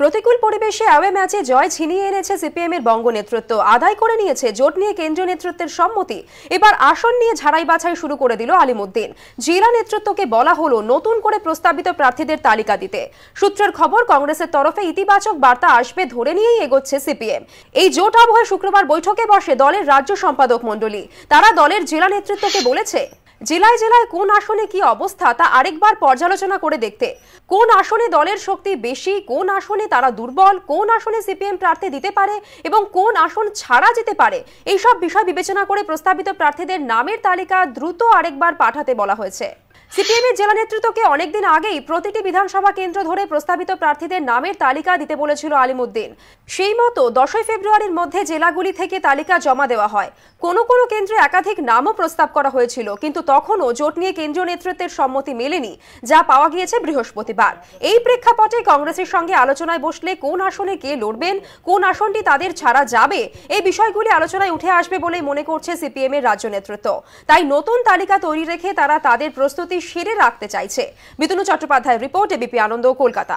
প্রতিকূল পরিবেশে অ্যাওয়ে ম্যাচে জয় ছিনিয়ে এনেছে সিপিএম এর বঙ্গ নেতৃত্ব আদায় করে নিয়েছে জোট নিয়ে কেন্দ্রীয় নেতৃত্বের সম্মতি এবার আসন নিয়ে ঝাড়াই বাছাই শুরু করে দিল আলিমুদ্দিন জেলা নেতৃত্বকে বলা হলো নতুন করে প্রস্তাবিত প্রার্থীদের তালিকা দিতে সূত্রের খবর কংগ্রেসের তরফে ইতিবাচক বার্তা আসবে ধরে নিয়েই এগোচ্ছে সিপিএম এই জোট আবহে শুক্রবার বৈঠকে বসে দলের রাজ্য সম্পাদক মণ্ডলী তারা দলের জেলা নেতৃত্বকে বলেছে জেলায় জেলায় কোন আসনে কি অবস্থা তা আরেকবার পর্যালোচনা করে দেখতে কোন আসনে দলের শক্তি বেশি কোন আসনে তারা দুর্বল কোন আসনে সিপিএম প্রার্থী দিতে পারে এবং কোন আসন ছাড়া যেতে পারে এইসব বিষয় বিবেচনা করে প্রস্তাবিত প্রার্থীদের নামের তালিকা দ্রুত আরেকবার পাঠাতে বলা হয়েছে সিপিএমের জেলা নেতৃত্বকে অনেকদিন আগেই প্রতিটি বিধানসভা কেন্দ্র ধরে প্রস্তাবিত প্রার্থীদের নামের তালিকা দিতে বলেছিল আলিমুদ্দিন সেই মতো দশই ফেব্রুয়ারির মধ্যে জেলাগুলি থেকে তালিকা জমা দেওয়া হয় কোনো কোনো কেন্দ্রে একাধিক নামও প্রস্তাব করা হয়েছিল কিন্তু তখনও জোট নিয়ে কেন্দ্রীয় নেতৃত্বের সম্মতি মেলেনি যা পাওয়া গিয়েছে বৃহস্পতিবার এই প্রেক্ষাপটে কংগ্রেসের সঙ্গে আলোচনায় বসলে কোন আসনে কে লড়বেন কোন আসনটি তাদের ছাড়া যাবে এই বিষয়গুলি আলোচনায় উঠে আসবে বলেই মনে করছে সিপিএমের রাজ্য নেতৃত্ব তাই নতুন তালিকা তৈরি রেখে তারা তাদের প্রস্তুতি সেরে রাখতে চাইছে বিতনু চট্টোপাধ্যায় রিপোর্ট এবিপি আনন্দ কলকাতা